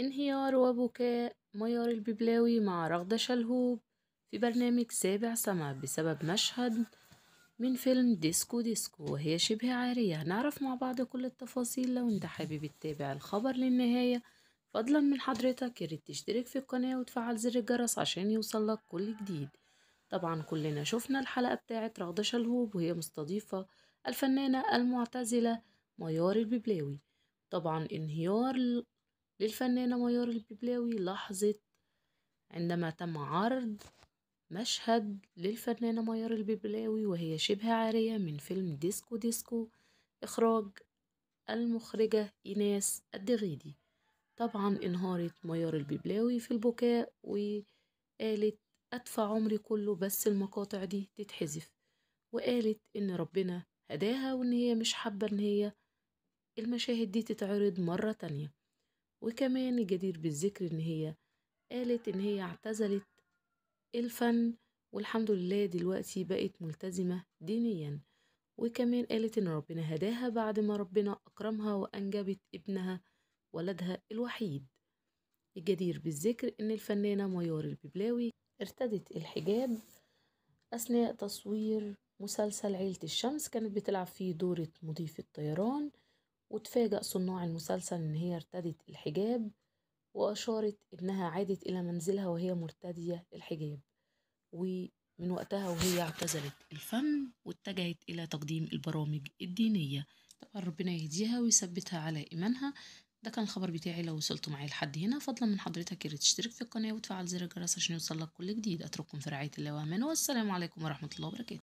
انهيار وبكاء ميار الببلاوي مع رغدة شلهوب في برنامج سابع سما بسبب مشهد من فيلم ديسكو ديسكو وهي شبه عارية هنعرف مع بعض كل التفاصيل لو انت حابب تتابع الخبر للنهاية فضلا من حضرتك ياريت تشترك في القناة وتفعل زر الجرس عشان يوصلك كل جديد طبعا كلنا شفنا الحلقة بتاعة رغدة شلهوب وهي مستضيفة الفنانة المعتزلة ميار الببلاوي طبعا انهيار للفنانة ميار الببلاوي لحظة عندما تم عرض مشهد للفنانة ميار الببلاوي وهي شبه عارية من فيلم ديسكو ديسكو إخراج المخرجة إيناس الدغيدي طبعا انهارت ميار الببلاوي في البكاء وقالت أدفع عمري كله بس المقاطع دي تتحذف وقالت إن ربنا هداها وإن هي مش حابة إن هي المشاهد دي تتعرض مرة تانية وكمان الجدير بالذكر إن هي قالت إن هي اعتزلت الفن والحمد لله دلوقتي بقت ملتزمة دينيا وكمان قالت إن ربنا هداها بعد ما ربنا أكرمها وأنجبت ابنها ولدها الوحيد الجدير بالذكر إن الفنانة ميار الببلاوي ارتدت الحجاب أثناء تصوير مسلسل عيلة الشمس كانت بتلعب فيه دورة مضيفة طيران وتفاجأ صناع المسلسل إن هي ارتدت الحجاب وأشارت إنها عادت إلى منزلها وهي مرتدية الحجاب ومن وقتها وهي اعتزلت الفن واتجهت إلى تقديم البرامج الدينية طبعا ربنا يهديها ويثبتها على إيمانها ده كان الخبر بتاعي لو وصلتوا معايا لحد هنا فضلا من حضرتك يا تشترك في القناة وتفعل زر الجرس عشان يوصلك كل جديد أترككم في رعاية الله وأمانه والسلام عليكم ورحمة الله وبركاته